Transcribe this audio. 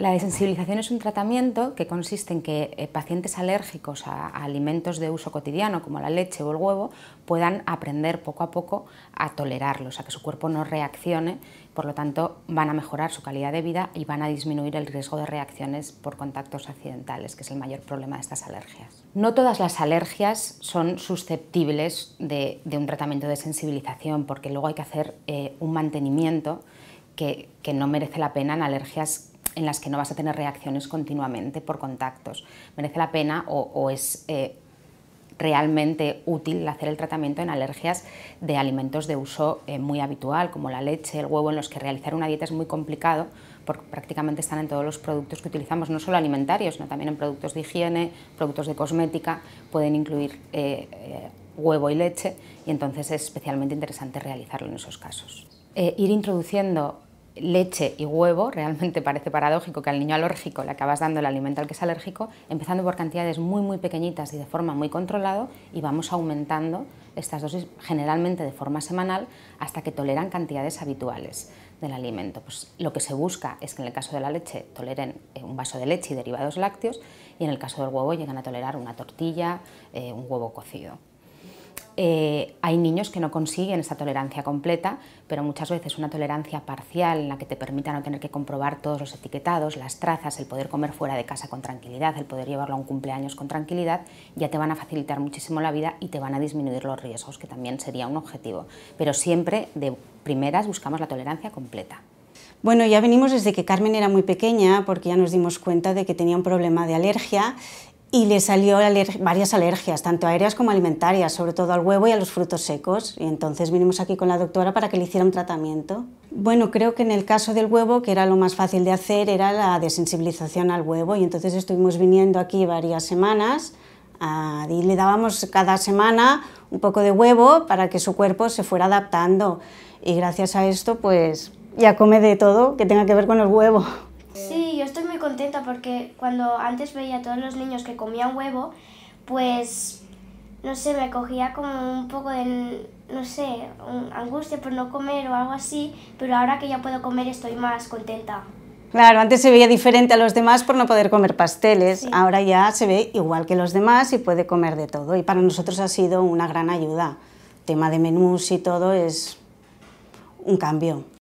La desensibilización es un tratamiento que consiste en que eh, pacientes alérgicos a, alimentos de uso cotidiano, como la leche o el huevo, puedan aprender poco a poco a tolerarlos, a que su cuerpo no reaccione, por lo tanto van a mejorar su calidad de vida y van a disminuir el riesgo de reacciones por contactos accidentales, que es el mayor problema de estas alergias. No todas las alergias son susceptibles de, un tratamiento de sensibilización, porque luego hay que hacer eh, un mantenimiento que, que no merece la pena en alergias en las que no vas a tener reacciones continuamente por contactos. Merece la pena o, es eh, realmente útil hacer el tratamiento en alergias de alimentos de uso eh, muy habitual, como la leche, el huevo, en los que realizar una dieta es muy complicado porque prácticamente están en todos los productos que utilizamos, no solo alimentarios, sino también en productos de higiene, productos de cosmética, pueden incluir eh, huevo y leche y entonces es especialmente interesante realizarlo en esos casos. ir introduciendo leche y huevo, realmente parece paradójico que al niño alérgico le acabas dando el alimento al que es alérgico, empezando por cantidades muy muy pequeñitas y de forma muy controlada y vamos aumentando estas dosis generalmente de forma semanal hasta que toleran cantidades habituales del alimento. Pues lo que se busca es que en el caso de la leche toleren eh, un vaso de leche y derivados lácteos y en el caso del huevo llegan a tolerar una tortilla, eh, un huevo cocido. Eh, hay niños que no consiguen esa tolerancia completa, pero muchas veces una tolerancia parcial en la que te permita no tener que comprobar todos los etiquetados, las trazas, el poder comer fuera de casa con tranquilidad, el poder llevarlo a un cumpleaños con tranquilidad, ya te van a facilitar muchísimo la vida y te van a disminuir los riesgos, que también sería un objetivo. Pero siempre de primeras buscamos la tolerancia completa. Bueno, ya venimos desde que Carmen era muy pequeña porque ya nos dimos cuenta de que tenía un problema de alergia y le salió varias alergias, tanto aéreas como alimentarias, sobre todo al huevo y a los frutos secos. Y entonces vinimos aquí con la doctora para que le hiciera un tratamiento. Bueno, creo que en el caso del huevo, que era lo más fácil de hacer, era la desensibilización al huevo. Y entonces estuvimos viniendo aquí varias semanas y le dábamos cada semana un poco de huevo para que su cuerpo se fuera adaptando. Y gracias a esto, pues ya come de todo que tenga que ver con el huevo. Sí contenta porque cuando antes veía a todos los niños que comían huevo, pues no sé, me cogía como un poco de, no sé, angustia por no comer o algo así, pero ahora que ya puedo comer estoy más contenta. Claro, antes se veía diferente a los demás por no poder comer pasteles, ahora ya se ve igual que los demás y puede comer de todo. Y para nosotros ha sido una gran ayuda. tema de menús y todo es un cambio.